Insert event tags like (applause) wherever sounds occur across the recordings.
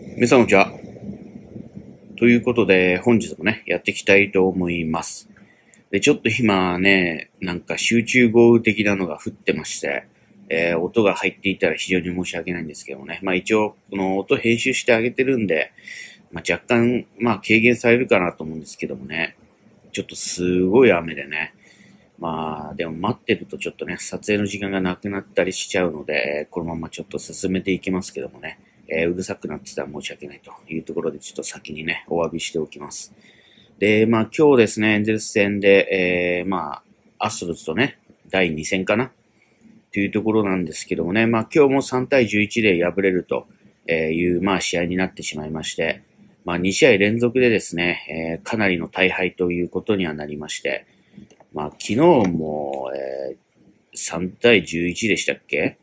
皆さんこんにちは。ということで、本日もね、やっていきたいと思います。で、ちょっと今ね、なんか集中豪雨的なのが降ってまして、えー、音が入っていたら非常に申し訳ないんですけどもね。まあ一応、この音編集してあげてるんで、まあ若干、まあ軽減されるかなと思うんですけどもね。ちょっとすごい雨でね。まあ、でも待ってるとちょっとね、撮影の時間がなくなったりしちゃうので、このままちょっと進めていきますけどもね。えー、うるさくなってたら申し訳ないというところで、ちょっと先にね、お詫びしておきます。で、まあ今日ですね、エンゼルス戦で、えー、まあ、アストロズとね、第2戦かなというところなんですけどもね、まあ今日も3対11で敗れるという、まあ試合になってしまいまして、まあ2試合連続でですね、えー、かなりの大敗ということにはなりまして、まあ昨日も、えー、3対11でしたっけ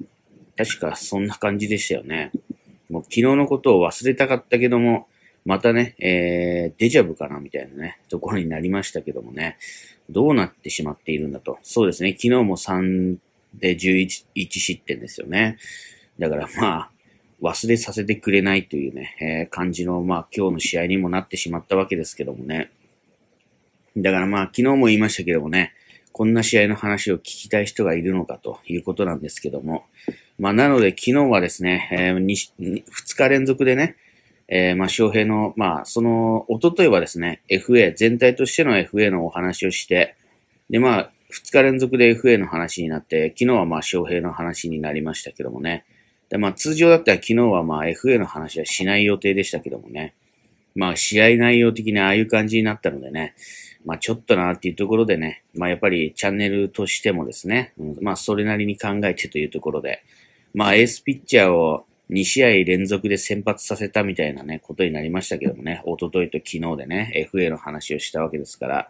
確かそんな感じでしたよね。もう昨日のことを忘れたかったけども、またね、えー、デジャブかなみたいなね、ところになりましたけどもね、どうなってしまっているんだと。そうですね、昨日も3で11 1失点ですよね。だからまあ、忘れさせてくれないというね、えー、感じの、まあ今日の試合にもなってしまったわけですけどもね。だからまあ昨日も言いましたけどもね、こんな試合の話を聞きたい人がいるのかということなんですけども、まあ、なので昨日はですね、えー、2, 2日連続でね、えー、まあ、翔平の、まあ、その、おとといはですね、FA、全体としての FA のお話をして、で、まあ、2日連続で FA の話になって、昨日はまあ、翔平の話になりましたけどもね。で、まあ、通常だったら昨日はまあ、FA の話はしない予定でしたけどもね。まあ、試合内容的にああいう感じになったのでね、まあちょっとなっていうところでね、まあやっぱりチャンネルとしてもですね、うん、まあそれなりに考えてというところで、まあエースピッチャーを2試合連続で先発させたみたいなね、ことになりましたけどもね、おとといと昨日でね、FA の話をしたわけですから、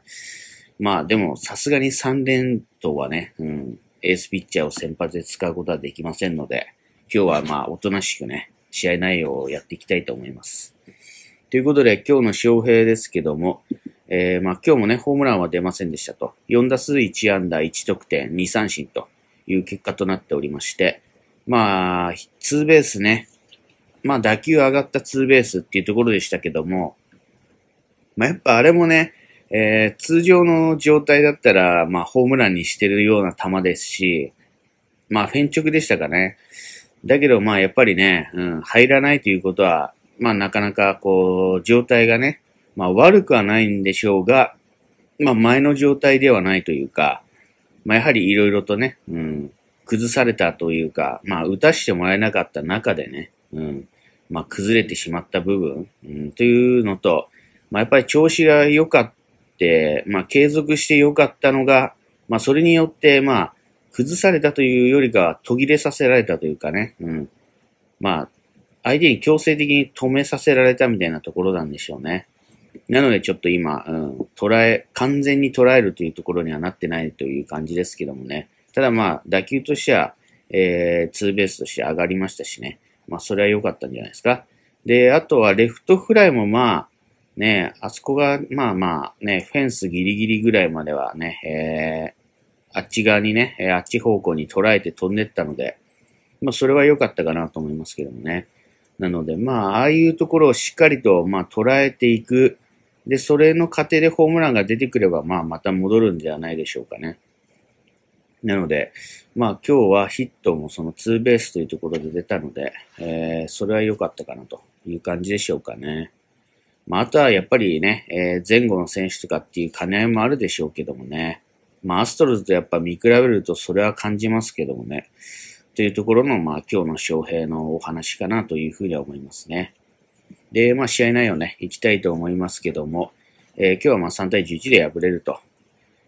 まあでもさすがに3連投はね、うん、エースピッチャーを先発で使うことはできませんので、今日はまあおとなしくね、試合内容をやっていきたいと思います。ということで今日の翔平ですけども、えー、まあ今日もね、ホームランは出ませんでしたと。4打数1安打1得点2三振という結果となっておりまして、まあ、ツーベースね。まあ打球上がったツーベースっていうところでしたけども、まあやっぱあれもね、えー、通常の状態だったら、まあホームランにしてるような球ですし、まあフェンチョクでしたかね。だけどまあやっぱりね、うん、入らないということは、まあなかなかこう、状態がね、まあ悪くはないんでしょうが、まあ前の状態ではないというか、まあやはり色々とね、うん、崩されたというか、まあ打たしてもらえなかった中でね、うん、まあ崩れてしまった部分、うん、というのと、まあやっぱり調子が良かった、まあ継続して良かったのが、まあそれによってまあ崩されたというよりかは途切れさせられたというかね、うん、まあ相手に強制的に止めさせられたみたいなところなんでしょうね。なのでちょっと今、うん、捉え、完全に捉えるというところにはなってないという感じですけどもね。ただまあ、打球としては、えー、ツーベースとして上がりましたしね。まあ、それは良かったんじゃないですか。で、あとはレフトフライもまあ、ね、あそこが、まあまあ、ね、フェンスギリギリぐらいまではね、えー、あっち側にね、えー、あっち方向に捉えて飛んでったので、まあ、それは良かったかなと思いますけどもね。なので、まあ、ああいうところをしっかりと、まあ、捉えていく、で、それの過程でホームランが出てくれば、まあ、また戻るんじゃないでしょうかね。なので、まあ、今日はヒットもそのツーベースというところで出たので、えー、それは良かったかなという感じでしょうかね。まあ、あとはやっぱりね、えー、前後の選手とかっていう兼ね合いもあるでしょうけどもね。まあ、アストロズとやっぱ見比べるとそれは感じますけどもね。というところの、まあ、今日の翔平のお話かなというふうには思いますね。で、まあ、試合内容ね、行きたいと思いますけども、えー、今日はまあ3対11で敗れると。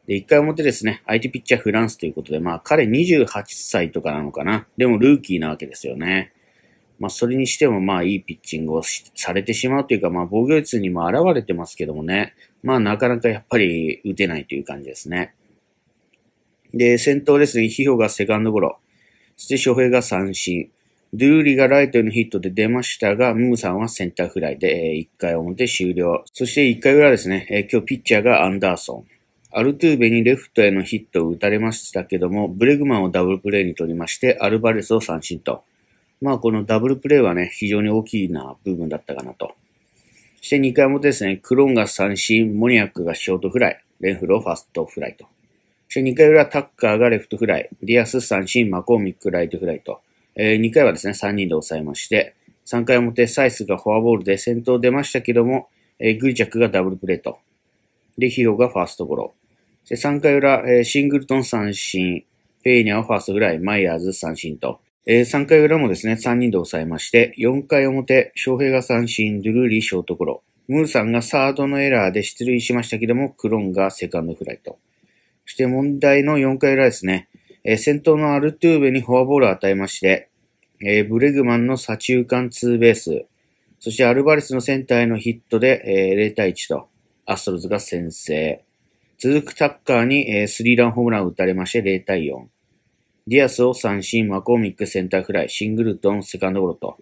で、1回表ですね、相手ピッチャーフランスということで、まあ、彼28歳とかなのかな。でも、ルーキーなわけですよね。まあ、それにしても、まあ、いいピッチングをされてしまうというか、まあ、防御率にも現れてますけどもね、まあ、なかなかやっぱり打てないという感じですね。で、先頭ですね、ヒヒョがセカンドゴロ、そして翔平が三振。ドゥーリがライトへのヒットで出ましたが、ムーさんはセンターフライで、1回表終了。そして1回裏ですね、今日ピッチャーがアンダーソン。アルトゥーベにレフトへのヒットを打たれましたけども、ブレグマンをダブルプレーに取りまして、アルバレスを三振と。まあこのダブルプレーはね、非常に大きな部分だったかなと。そして2回表ですね、クロンが三振、モニアックがショートフライ、レンフローファーストフライと。そして2回裏、タッカーがレフトフライ、ディアス三振、マコーミックライトフライと。えー、2回はですね、3人で抑えまして、3回表、サイスがフォアボールで先頭出ましたけども、えー、グリチャックがダブルプレート。で、ヒロがファーストゴロ。で、3回裏、えー、シングルトン三振、フェイニャはファーストぐらい、マイヤーズ三振と。えー、3回裏もですね、3人で抑えまして、4回表、翔平が三振、ドゥルーリーショートゴロ。ムーさんがサードのエラーで出塁しましたけども、クロンがセカンドフライと。そして問題の4回裏ですね、えー、先頭のアルトゥーベにフォアボールを与えまして、えー、ブレグマンの左中間ツーベース、そしてアルバレスのセンターへのヒットで、えー、0対1と、アストロズが先制。続くタッカーに、えー、スリーランホームランを打たれまして0対4。ディアスを三振、マコーミックセンターフライ、シングルトンセカンドゴロと。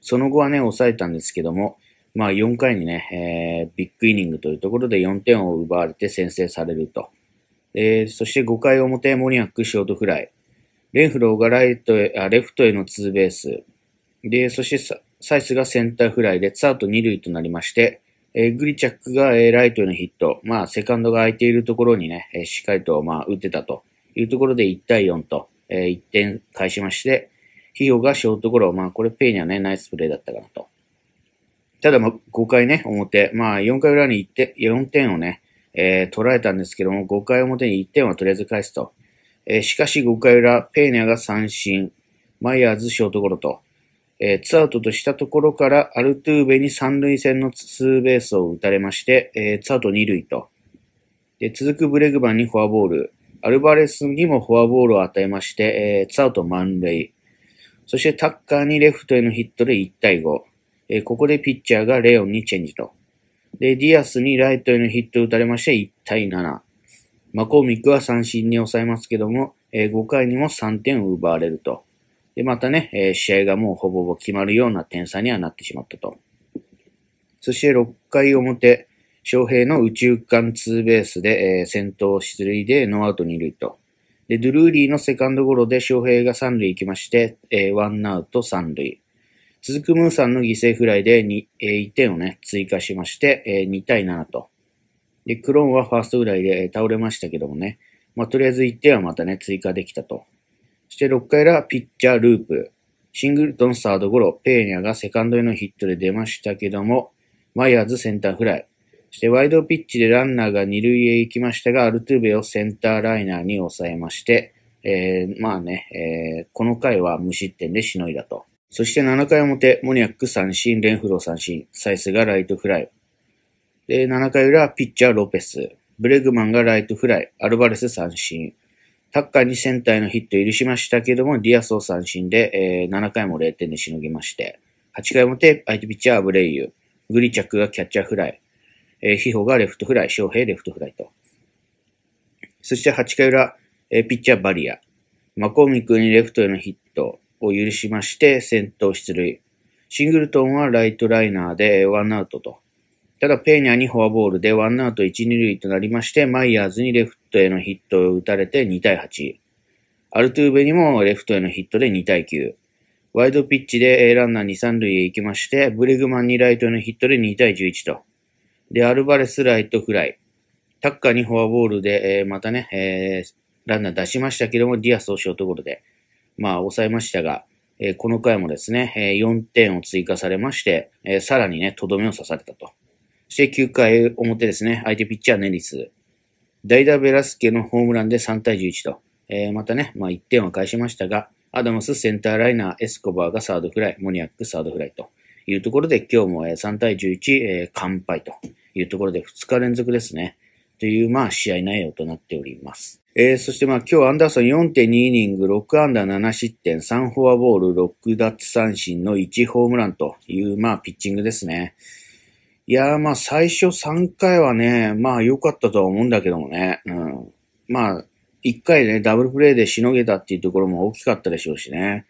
その後はね、抑えたんですけども、まあ4回にね、えー、ビッグイニングというところで4点を奪われて先制されると。えー、そして5回表、モニアック、ショートフライ。レンフローがライトへ、あ、レフトへのツーベース。で、そしてサイスがセンターフライで、ツアート2塁となりまして、えー、グリチャックが、えー、ライトへのヒット。まあ、セカンドが空いているところにね、えー、しっかりと、まあ、打ってたというところで1対4と、えー、1点返しまして、ヒヨがショートゴロ。まあ、これペイにはね、ナイスプレーだったかなと。ただ、まあ、5回ね、表。まあ、4回裏に1点、4点をね、えー、取られたんですけども、5回表に1点はとりあえず返すと。えー、しかし5回裏、ペーニャが三振、マイヤーズショートゴロと、えー、ツアウトとしたところからアルトゥーベに三塁線のツーベースを打たれまして、えー、ツアウト二塁と。で、続くブレグバンにフォアボール、アルバレスにもフォアボールを与えまして、えー、ツアウト満塁。そしてタッカーにレフトへのヒットで1対5。えー、ここでピッチャーがレオンにチェンジと。で、ディアスにライトへのヒットを打たれまして1対7。マコーミックは三振に抑えますけども、えー、5回にも3点を奪われると。で、またね、えー、試合がもうほぼほぼ決まるような点差にはなってしまったと。そして6回表、翔平の宇宙間ツーベースで、えー、先頭出塁でノーアウト2塁と。で、ドゥルーリーのセカンドゴロで翔平が3塁行きまして、えー、ワンアウト3塁。続くムーさんの犠牲フライで 2,、えー、1点をね、追加しまして、えー、2対7と。で、クローンはファーストフライで倒れましたけどもね、まあ、とりあえず1点はまたね、追加できたと。そして6回裏、ピッチャーループ。シングルトンサードゴロ、ペーニャがセカンドへのヒットで出ましたけども、マイヤーズセンターフライ。そしてワイドピッチでランナーが2塁へ行きましたが、アルトゥーベをセンターライナーに抑えまして、えー、まあね、えー、この回は無失点でしのいだと。そして7回表、モニアック三振、レンフロー三振、サイスがライトフライ。で、7回裏、ピッチャーロペス、ブレグマンがライトフライ、アルバレス三振。タッカーにセンターへのヒットを許しましたけども、ディアスを三振で、えー、7回も0点でしのぎまして、8回表、相手ピッチャーアブレイユ、グリチャックがキャッチャーフライ、えー、ヒホがレフトフライ、翔平レフトフライと。そして8回裏、えー、ピッチャーバリア、マコミ君にレフトへのヒット、を許しまして、先頭出塁。シングルトンはライトライナーでワンアウトと。ただ、ペーニャにフォアボールでワンアウト1、2塁となりまして、マイヤーズにレフトへのヒットを打たれて2対8。アルトゥーベにもレフトへのヒットで2対9。ワイドピッチでランナー2、3塁へ行きまして、ブレグマンにライトへのヒットで2対11と。で、アルバレスライトフライ。タッカーにフォアボールで、えー、またね、えー、ランナー出しましたけども、ディアスをショートゴロで。まあ、抑えましたが、えー、この回もですね、えー、4点を追加されまして、えー、さらにね、とどめを刺されたと。そして9回表ですね、相手ピッチャーネリス。代打ベラスケのホームランで3対11と、えー、またね、まあ、1点は返しましたが、アダムスセンターライナー、エスコバーがサードフライ、モニアックサードフライというところで、今日も3対11、えー、完敗というところで2日連続ですね、という、まあ、試合内容となっております。えー、そしてまあ今日アンダーソン4.2イニング、6アンダー7失点、3フォアボール、6奪三振の1ホームランという、まあピッチングですね。いやーまあ最初3回はね、まあ良かったとは思うんだけどもね。うん。まあ、1回ね、ダブルプレイでしのげたっていうところも大きかったでしょうしね。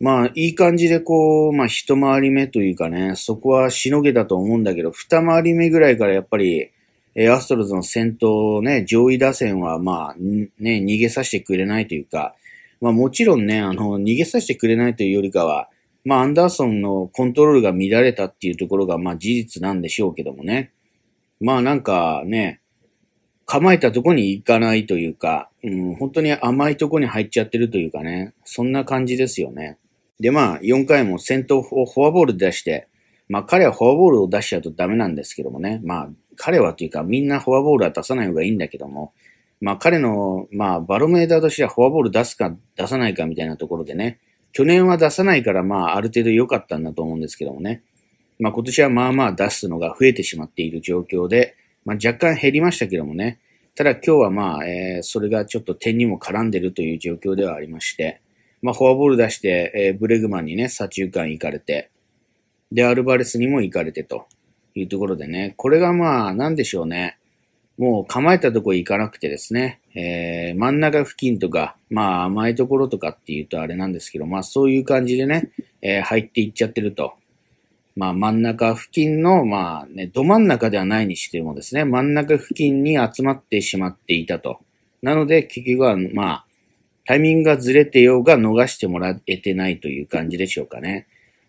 まあ、いい感じでこう、まあ一回り目というかね、そこはしのげたと思うんだけど、二回り目ぐらいからやっぱり、えアストロズの先頭ね、上位打線は、まあ、ね、逃げさせてくれないというか、まあもちろんね、あの、逃げさせてくれないというよりかは、まあアンダーソンのコントロールが乱れたっていうところが、まあ事実なんでしょうけどもね。まあなんかね、構えたとこに行かないというか、うん、本当に甘いとこに入っちゃってるというかね、そんな感じですよね。でまあ4回も先頭をフォアボールで出して、まあ彼はフォアボールを出しちゃうとダメなんですけどもね、まあ彼はというかみんなフォアボールは出さない方がいいんだけども、まあ彼の、まあバロメーターとしてはフォアボール出すか出さないかみたいなところでね、去年は出さないからまあある程度良かったんだと思うんですけどもね、まあ今年はまあまあ出すのが増えてしまっている状況で、まあ若干減りましたけどもね、ただ今日はまあ、えー、それがちょっと点にも絡んでるという状況ではありまして、まあフォアボール出して、えー、ブレグマンにね、左中間行かれて、で、アルバレスにも行かれてと。いうところでね、これがまあ、なんでしょうね。もう構えたとこ行かなくてですね、えー、真ん中付近とか、まあ甘いところとかっていうとあれなんですけど、まあそういう感じでね、えー、入っていっちゃってると。まあ真ん中付近の、まあね、ど真ん中ではないにしてもですね、真ん中付近に集まってしまっていたと。なので結局は、まあ、タイミングがずれてようが逃してもらえてないという感じでしょうかね。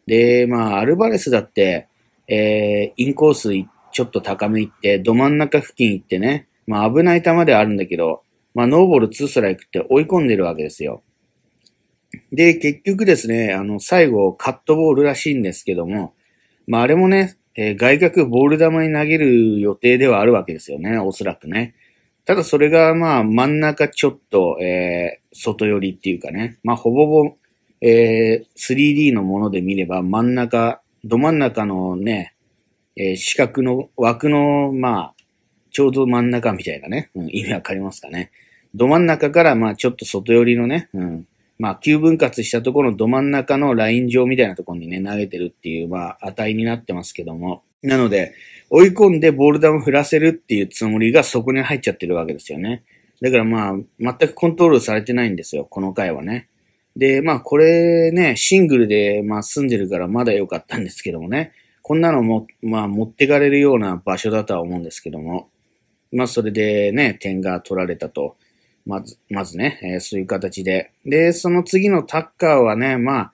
で、まあ、アルバレスだって、えー、インコースちょっと高め行って、ど真ん中付近行ってね、まあ危ない球ではあるんだけど、まあノーボールツーストライクって追い込んでるわけですよ。で、結局ですね、あの、最後、カットボールらしいんですけども、まああれもね、えー、外角ボール球に投げる予定ではあるわけですよね、おそらくね。ただそれがまあ真ん中ちょっと、えー、外寄りっていうかね、まあほぼほぼ、えー、3D のもので見れば真ん中ど真ん中のね、えー、四角の枠の、まあ、ちょうど真ん中みたいなね、うん、意味わかりますかね。ど真ん中から、まあ、ちょっと外寄りのね、うん、まあ、急分割したところのど真ん中のライン上みたいなところにね、投げてるっていう、まあ、値になってますけども。なので、追い込んでボール球振らせるっていうつもりがそこに入っちゃってるわけですよね。だからまあ、全くコントロールされてないんですよ、この回はね。で、まあこれね、シングルで、まあ、住んでるからまだ良かったんですけどもね、こんなのも、まあ持ってかれるような場所だとは思うんですけども、まあそれでね、点が取られたと。まず、まずね、えー、そういう形で。で、その次のタッカーはね、まあ、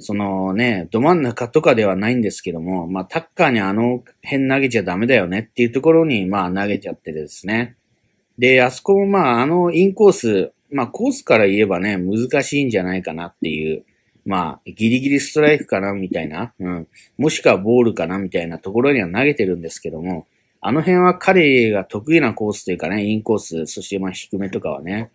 そのね、ど真ん中とかではないんですけども、まあタッカーにあの辺投げちゃダメだよねっていうところに、まあ投げちゃってですね。で、あそこもまああのインコース、まあコースから言えばね、難しいんじゃないかなっていう、まあギリギリストライクかなみたいな、うん、もしくはボールかなみたいなところには投げてるんですけども、あの辺は彼が得意なコースというかね、インコース、そしてまあ低めとかはね。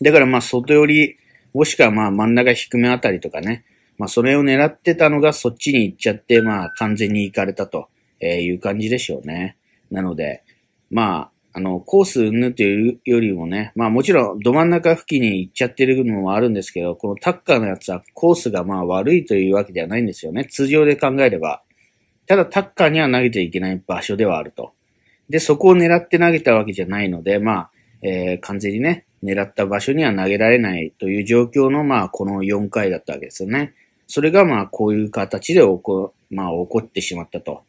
だからまあ外寄り、もしくはまあ真ん中低めあたりとかね、まあそれを狙ってたのがそっちに行っちゃって、まあ完全に行かれたという感じでしょうね。なので、まあ、あの、コースうんぬというよりもね、まあもちろんど真ん中付近に行っちゃってるのもあるんですけど、このタッカーのやつはコースがまあ悪いというわけではないんですよね。通常で考えれば。ただタッカーには投げていけない場所ではあると。で、そこを狙って投げたわけじゃないので、まあ、えー、完全にね、狙った場所には投げられないという状況の、まあ、この4回だったわけですよね。それが、まあ、こういう形で起こ、まあ、起こってしまったと。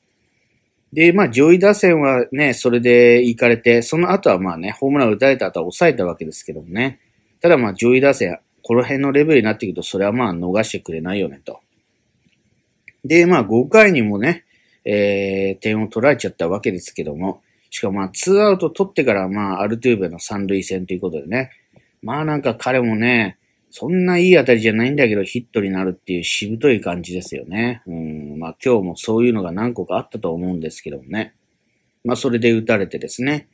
で、まあ、上位打線はね、それで行かれて、その後はまあね、ホームラン打たれた後は抑えたわけですけどもね。ただまあ、上位打線、この辺のレベルになってくると、それはまあ、逃してくれないよね、と。で、まあ、5回にもね、えー、点を取られちゃったわけですけども、しかもまあ、2アウト取ってからまあ、アルトゥーベの三塁戦ということでね。まあ、なんか彼もね、そんないい当たりじゃないんだけどヒットになるっていうしぶとい感じですよね。うん。まあ今日もそういうのが何個かあったと思うんですけどもね。まあそれで打たれてですね。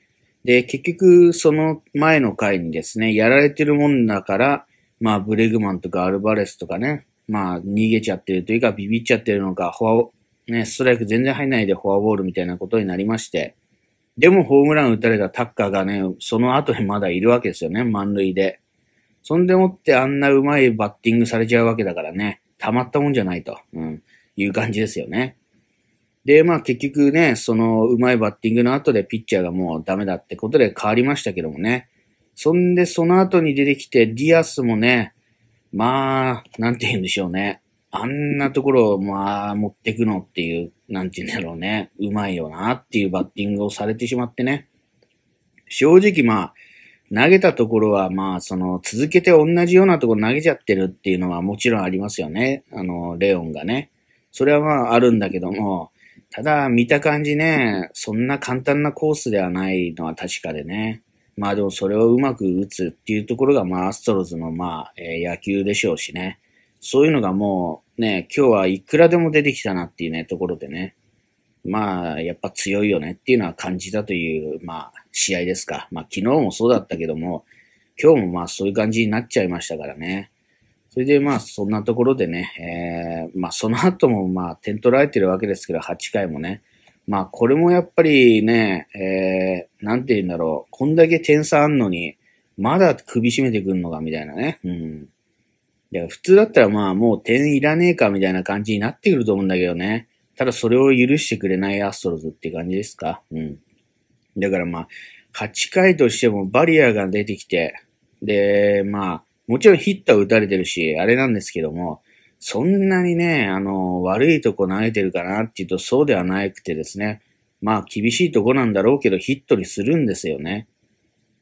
で、結局その前の回にですね、やられてるもんだから、まあブレグマンとかアルバレスとかね、まあ逃げちゃってるというかビビっちゃってるのか、フォア、ね、ストライク全然入んないでフォアボールみたいなことになりまして。でもホームラン打たれたタッカーがね、その後にまだいるわけですよね、満塁で。そんでもってあんなうまいバッティングされちゃうわけだからね、たまったもんじゃないと、うん、いう感じですよね。で、まあ結局ね、そのうまいバッティングの後でピッチャーがもうダメだってことで変わりましたけどもね。そんでその後に出てきてディアスもね、まあ、なんて言うんでしょうね。あんなところをまあ持ってくのっていう、なんて言うんだろうね。うまいよなっていうバッティングをされてしまってね。正直まあ、投げたところは、まあ、その、続けて同じようなところ投げちゃってるっていうのはもちろんありますよね。あの、レオンがね。それはまあ、あるんだけども、ただ、見た感じね、そんな簡単なコースではないのは確かでね。まあでもそれをうまく打つっていうところが、まあ、アストロズの、まあ、えー、野球でしょうしね。そういうのがもう、ね、今日はいくらでも出てきたなっていうね、ところでね。まあ、やっぱ強いよねっていうのは感じたという、まあ、試合ですか。まあ、昨日もそうだったけども、今日もまあ、そういう感じになっちゃいましたからね。それでまあ、そんなところでね、えー、まあ、その後もまあ、点取られてるわけですけど、8回もね。まあ、これもやっぱりね、えー、なんて言うんだろう。こんだけ点差あんのに、まだ首絞めてくんのか、みたいなね。うん。いや、普通だったらまあ、もう点いらねえか、みたいな感じになってくると思うんだけどね。ただそれを許してくれないアストロズって感じですかうん。だからまあ、勝ち回としてもバリアが出てきて、で、まあ、もちろんヒッター打たれてるし、あれなんですけども、そんなにね、あの、悪いとこ投げてるかなっていうとそうではなくてですね、まあ厳しいとこなんだろうけどヒットにするんですよね。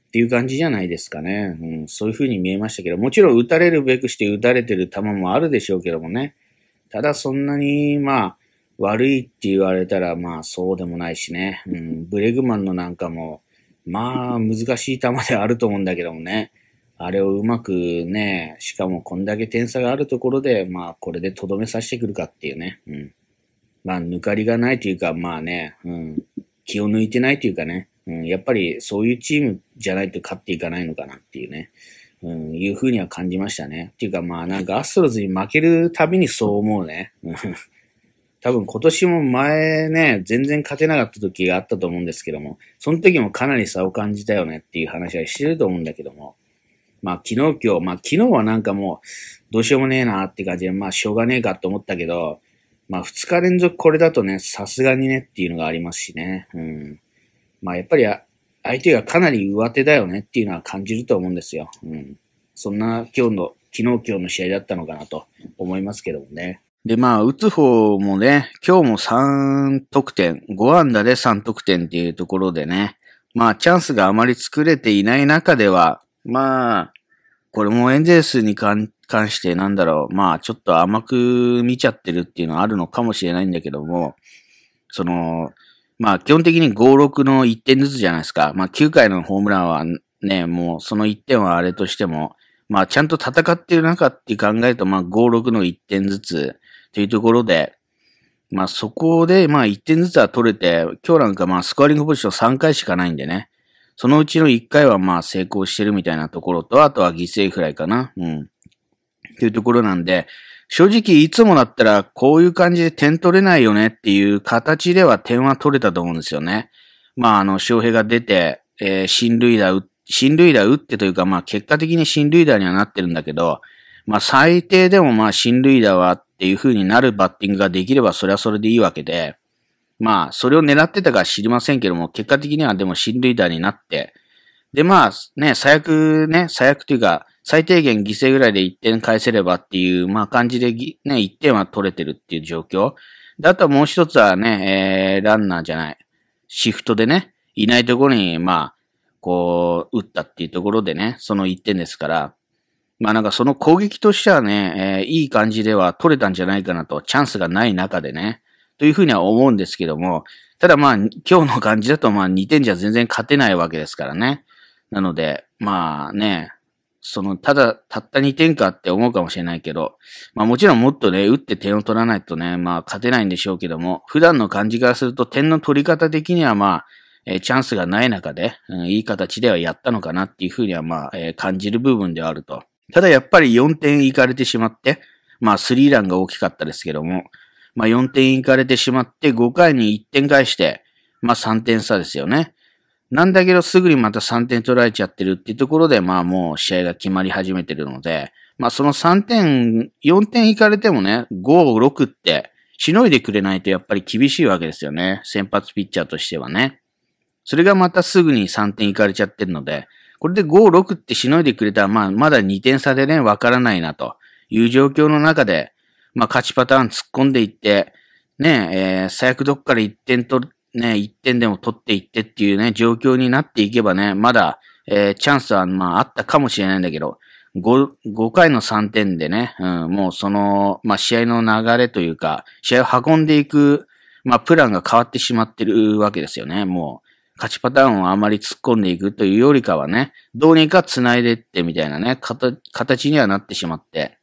っていう感じじゃないですかね。うん、そういう風に見えましたけど、もちろん打たれるべくして打たれてる球もあるでしょうけどもね。ただそんなに、まあ、悪いって言われたら、まあそうでもないしね。うん、ブレグマンのなんかも、まあ難しい球ではあると思うんだけどもね。あれをうまくね、しかもこんだけ点差があるところで、まあこれでとどめさせてくるかっていうね。うん。まあ抜かりがないというか、まあね、うん。気を抜いてないというかね。うん、やっぱりそういうチームじゃないと勝っていかないのかなっていうね。うん、いうふうには感じましたね。っていうかまあなんかアストロズに負けるたびにそう思うね。多分今年も前ね、全然勝てなかった時があったと思うんですけども、その時もかなり差を感じたよねっていう話はしてると思うんだけども、まあ昨日今日、まあ昨日はなんかもうどうしようもねえなって感じで、まあしょうがねえかと思ったけど、まあ2日連続これだとね、さすがにねっていうのがありますしね。うん。まあやっぱり相手がかなり上手だよねっていうのは感じると思うんですよ。うん。そんな今日の、昨日今日の試合だったのかなと思いますけどもね。で、まあ、打つ方もね、今日も3得点、5安打で3得点っていうところでね、まあ、チャンスがあまり作れていない中では、まあ、これもエンゼルスに関してなんだろう、まあ、ちょっと甘く見ちゃってるっていうのはあるのかもしれないんだけども、その、まあ、基本的に5、6の1点ずつじゃないですか。まあ、9回のホームランはね、もうその1点はあれとしても、まあ、ちゃんと戦ってる中って考えると、まあ、5、6の1点ずつ、っていうところで、まあそこで、まあ1点ずつは取れて、今日なんかまあスコアリングポジション3回しかないんでね。そのうちの1回はまあ成功してるみたいなところと、あとは犠牲フライかな。うん。っていうところなんで、正直いつもだったらこういう感じで点取れないよねっていう形では点は取れたと思うんですよね。まああの、翔平が出て、えー、新塁打新塁打打ってというかまあ結果的に新塁打にはなってるんだけど、まあ最低でもまあ新塁打はっていう風になるバッティングができればそれはそれでいいわけで、まあそれを狙ってたか知りませんけども、結果的にはでも新塁打になって、でまあね、最悪ね、最悪というか、最低限犠牲ぐらいで1点返せればっていう、まあ感じでね、1点は取れてるっていう状況。で、あともう一つはね、えー、ランナーじゃない。シフトでね、いないところに、まあ、こう、打ったっていうところでね、その1点ですから、まあなんかその攻撃としてはね、えー、いい感じでは取れたんじゃないかなと、チャンスがない中でね、というふうには思うんですけども、ただまあ今日の感じだとまあ2点じゃ全然勝てないわけですからね。なので、まあね、その、ただ、たった2点かって思うかもしれないけど、まあもちろんもっとね、打って点を取らないとね、まあ勝てないんでしょうけども、普段の感じからすると点の取り方的にはまあ、えー、チャンスがない中で、うん、いい形ではやったのかなっていうふうにはまあ、えー、感じる部分ではあると。ただやっぱり4点いかれてしまって、まあスリーランが大きかったですけども、まあ4点いかれてしまって5回に1点返して、まあ3点差ですよね。なんだけどすぐにまた3点取られちゃってるっていうところで、まあもう試合が決まり始めてるので、まあその3点、4点いかれてもね、5、6ってしのいでくれないとやっぱり厳しいわけですよね。先発ピッチャーとしてはね。それがまたすぐに3点いかれちゃってるので、これで5、6ってしのいでくれたら、まあ、まだ2点差でね、わからないなという状況の中で、まあ、勝ちパターン突っ込んでいって、ね、えー、最悪どっから1点と、ね、1点でも取っていってっていうね、状況になっていけばね、まだ、えー、チャンスは、まあ、あったかもしれないんだけど、5, 5回の3点でね、うん、もうその、まあ、試合の流れというか、試合を運んでいく、まあ、プランが変わってしまってるわけですよね、もう。勝ちパターンをあまり突っ込んでいくというよりかはね、どうにか繋いでってみたいなね、形にはなってしまって。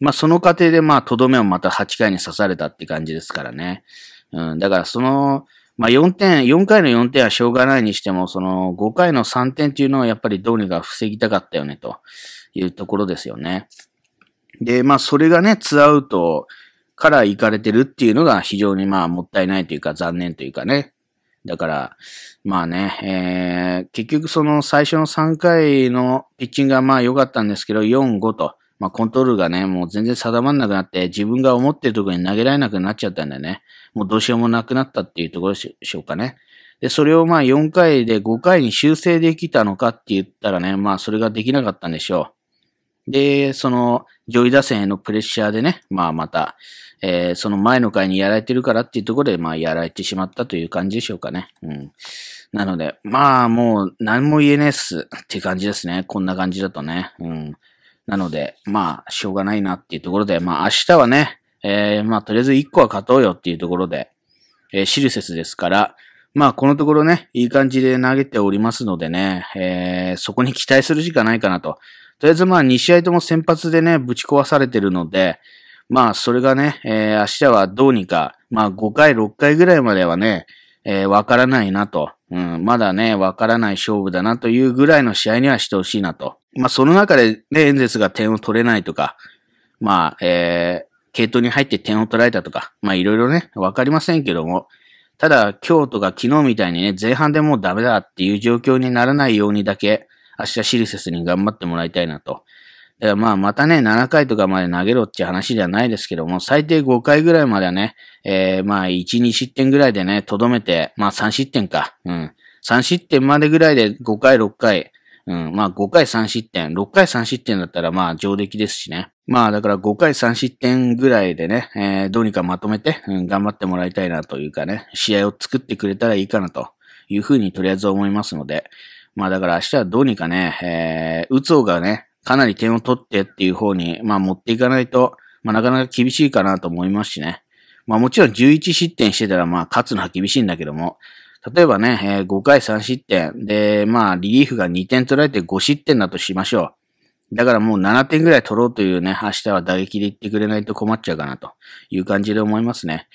まあその過程でまあとどめをまた8回に刺されたって感じですからね。うん、だからその、まあ4点、4回の4点はしょうがないにしても、その5回の3点っていうのはやっぱりどうにか防ぎたかったよねというところですよね。で、まあそれがね、ツアウトから行かれてるっていうのが非常にまあもったいないというか残念というかね、だから、まあね、えー、結局その最初の3回のピッチングはまあ良かったんですけど、4、5と、まあコントロールがね、もう全然定まんなくなって、自分が思ってるところに投げられなくなっちゃったんだよね、もうどうしようもなくなったっていうところでしょうかね。で、それをまあ4回で5回に修正できたのかって言ったらね、まあそれができなかったんでしょう。で、その、上位打線へのプレッシャーでね、まあまた、えー、その前の回にやられてるからっていうところで、まあやられてしまったという感じでしょうかね。うん。なので、まあもう何も言えねえっすって感じですね。こんな感じだとね。うん。なので、まあ、しょうがないなっていうところで、まあ明日はね、えー、まあとりあえず1個は勝とうよっていうところで、えー、シルセスですから、まあこのところね、いい感じで投げておりますのでね、えー、そこに期待するしかないかなと。とりあえずまあ2試合とも先発でね、ぶち壊されてるので、まあそれがね、えー、明日はどうにか、まあ5回、6回ぐらいまではね、えー、わからないなと。うん、まだね、わからない勝負だなというぐらいの試合にはしてほしいなと。まあその中でね、エンゼスが点を取れないとか、まあ、えー、系統に入って点を取られたとか、まあいろいろね、わかりませんけども、ただ今日とか昨日みたいにね、前半でもうダメだっていう状況にならないようにだけ、明日シルセスに頑張ってもらいたいなと。まあ、またね、7回とかまで投げろって話ではないですけども、最低5回ぐらいまではね、えー、まあ、1、2失点ぐらいでね、とどめて、まあ、3失点か。うん。3失点までぐらいで5回、6回。うん。まあ、5回3失点。6回3失点だったら、まあ、上出来ですしね。まあ、だから5回3失点ぐらいでね、えー、どうにかまとめて、うん、頑張ってもらいたいなというかね、試合を作ってくれたらいいかなというふうにとりあえず思いますので、まあだから明日はどうにかね、えー、打つ方がね、かなり点を取ってっていう方に、まあ持っていかないと、まあなかなか厳しいかなと思いますしね。まあもちろん11失点してたらまあ勝つのは厳しいんだけども、例えばね、えー、5回3失点で、まあリリーフが2点取られて5失点だとしましょう。だからもう7点ぐらい取ろうというね、明日は打撃で言ってくれないと困っちゃうかなという感じで思いますね。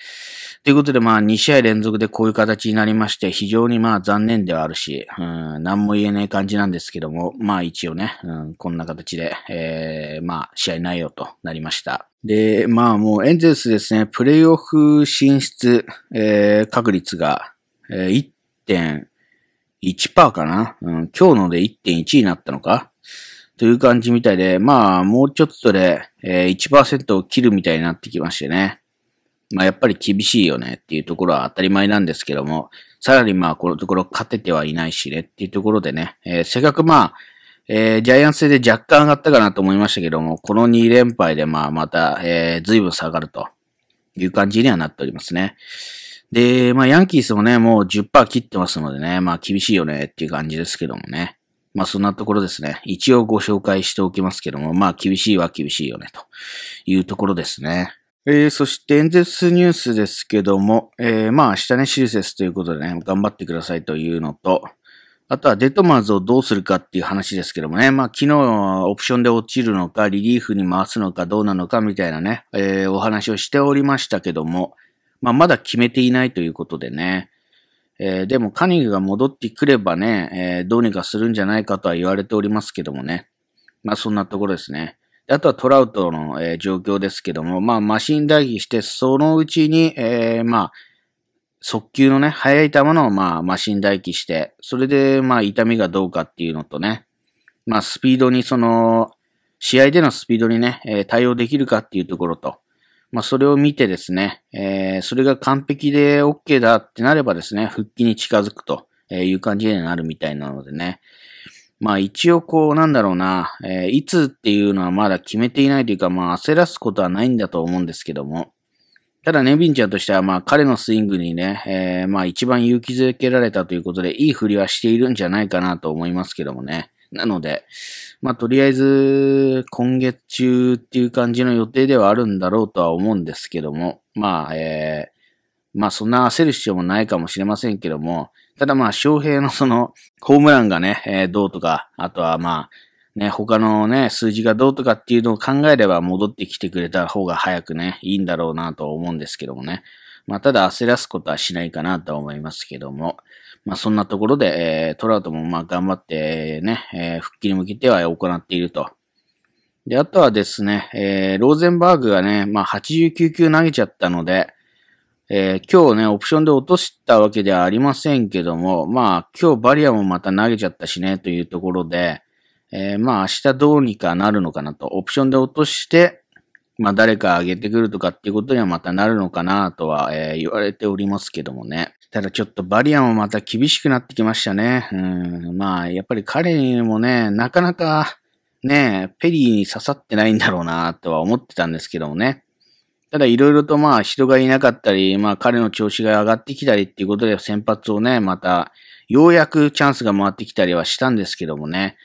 ということでまあ2試合連続でこういう形になりまして、非常にまあ残念ではあるし、うん、何も言えない感じなんですけども、まあ一応ね、うん、こんな形で、えー、まあ試合内容となりました。で、まあもうエンゼルスですね、プレイオフ進出、えー、確率が、えー、1.1%かな、うん、今日ので1.1になったのかという感じみたいで、まあ、もうちょっとで、えー、1%を切るみたいになってきましてね。まあ、やっぱり厳しいよねっていうところは当たり前なんですけども、さらにまあ、このところ勝ててはいないしねっていうところでね、えー、せっかくまあ、えー、ジャイアンツ戦で若干上がったかなと思いましたけども、この2連敗でまあ、また、えー、随分下がるという感じにはなっておりますね。で、まあ、ヤンキースもね、もう10%切ってますのでね、まあ、厳しいよねっていう感じですけどもね。まあそんなところですね。一応ご紹介しておきますけども、まあ厳しいは厳しいよね、というところですね。えー、そして演説ニュースですけども、えー、まあ下ねシルセスということでね、頑張ってくださいというのと、あとはデトマーズをどうするかっていう話ですけどもね。まあ昨日はオプションで落ちるのか、リリーフに回すのかどうなのかみたいなね、えー、お話をしておりましたけども、まあまだ決めていないということでね。えー、でもカニが戻ってくればね、えー、どうにかするんじゃないかとは言われておりますけどもね。まあそんなところですね。あとはトラウトの、えー、状況ですけども、まあマシン打撃して、そのうちに、えー、まあ、速球のね、速い球の、まあ、マシン打撃して、それで、まあ、痛みがどうかっていうのとね、まあ、スピードに、その、試合でのスピードにね、えー、対応できるかっていうところと、まあ、それを見てですね、えー、それが完璧で OK だってなればですね、復帰に近づくという感じになるみたいなのでね。まあ一応こうなんだろうな、えー、いつっていうのはまだ決めていないというかまあ焦らすことはないんだと思うんですけども。ただネ、ね、ビンちゃんとしてはまあ彼のスイングにね、えー、まあ一番勇気づけられたということでいい振りはしているんじゃないかなと思いますけどもね。なので、まあ、とりあえず、今月中っていう感じの予定ではあるんだろうとは思うんですけども、まあ、えー、まあ、そんな焦る必要もないかもしれませんけども、ただまあ、翔平の (laughs) その、ホームランがね、えー、どうとか、あとはまあ、ね、他のね、数字がどうとかっていうのを考えれば戻ってきてくれた方が早くね、いいんだろうなと思うんですけどもね。まあ、ただ焦らすことはしないかなと思いますけども。まあ、そんなところで、えー、トラウトもまあ頑張ってね、えー、復帰に向けては行っていると。で、あとはですね、えー、ローゼンバーグがね、まあ、89球投げちゃったので、えー、今日ね、オプションで落としたわけではありませんけども、まあ、今日バリアもまた投げちゃったしね、というところで、えー、まあ、明日どうにかなるのかなと。オプションで落として、まあ誰か上げてくるとかっていうことにはまたなるのかなとは、えー、言われておりますけどもね。ただちょっとバリアもまた厳しくなってきましたね。うん、まあやっぱり彼にもね、なかなかね、ペリーに刺さってないんだろうなとは思ってたんですけどもね。ただいろいろとまあ人がいなかったり、まあ彼の調子が上がってきたりっていうことで先発をね、またようやくチャンスが回ってきたりはしたんですけどもね。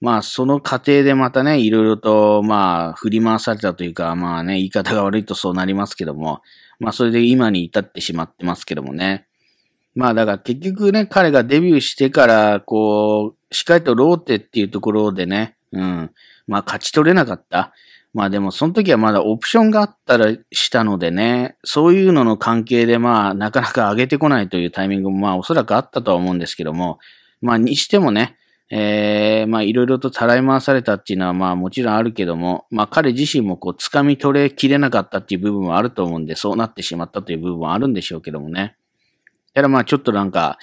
まあ、その過程でまたね、いろいろと、まあ、振り回されたというか、まあね、言い方が悪いとそうなりますけども、まあ、それで今に至ってしまってますけどもね。まあ、だから結局ね、彼がデビューしてから、こう、しっかりとローテっていうところでね、うん、まあ、勝ち取れなかった。まあでもその時はまだオプションがあったらしたのでね、そういうのの関係でまあなかなか上げてこないというタイミングもまあおそらくあったとは思うんですけども、まあにしてもね、えー、まあいろいろとたらい回されたっていうのはまあもちろんあるけども、まあ彼自身もこう掴み取れきれなかったっていう部分はあると思うんで、そうなってしまったという部分はあるんでしょうけどもね。ただまあちょっとなんか、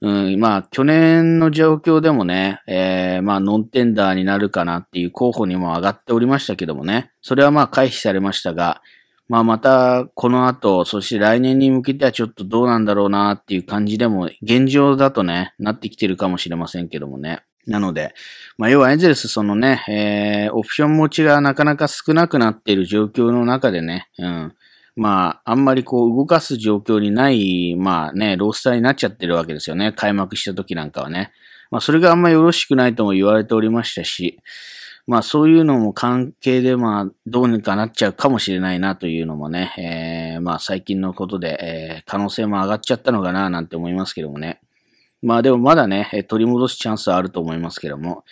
うん、まあ去年の状況でもね、えー、まあノンテンダーになるかなっていう候補にも上がっておりましたけどもね、それはまあ回避されましたが、まあまたこの後、そして来年に向けてはちょっとどうなんだろうなっていう感じでも、現状だとね、なってきてるかもしれませんけどもね。なので、まあ要はエンゼルスそのね、えー、オプション持ちがなかなか少なくなっている状況の中でね、うん。まあ、あんまりこう動かす状況にない、まあね、ロースターになっちゃってるわけですよね。開幕した時なんかはね。まあそれがあんまよろしくないとも言われておりましたし、まあそういうのも関係でまあどうにかなっちゃうかもしれないなというのもね、えー、まあ最近のことで、えー、可能性も上がっちゃったのかななんて思いますけどもね。まあでもまだね、取り戻すチャンスはあると思いますけども。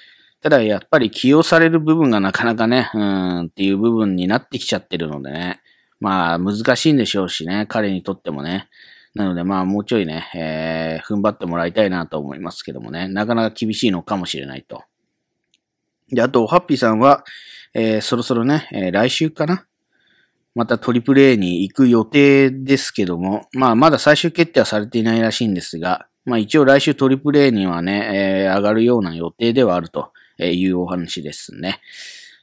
ただやっぱり起用される部分がなかなかね、うん、っていう部分になってきちゃってるのでね。まあ難しいんでしょうしね、彼にとってもね。なのでまあもうちょいね、えー、踏ん張ってもらいたいなと思いますけどもね、なかなか厳しいのかもしれないと。で、あと、ハッピーさんは、えー、そろそろね、えー、来週かなまたトリプル A に行く予定ですけども、まあ、まだ最終決定はされていないらしいんですが、まあ、一応来週トリプル A にはね、えー、上がるような予定ではあるというお話ですね。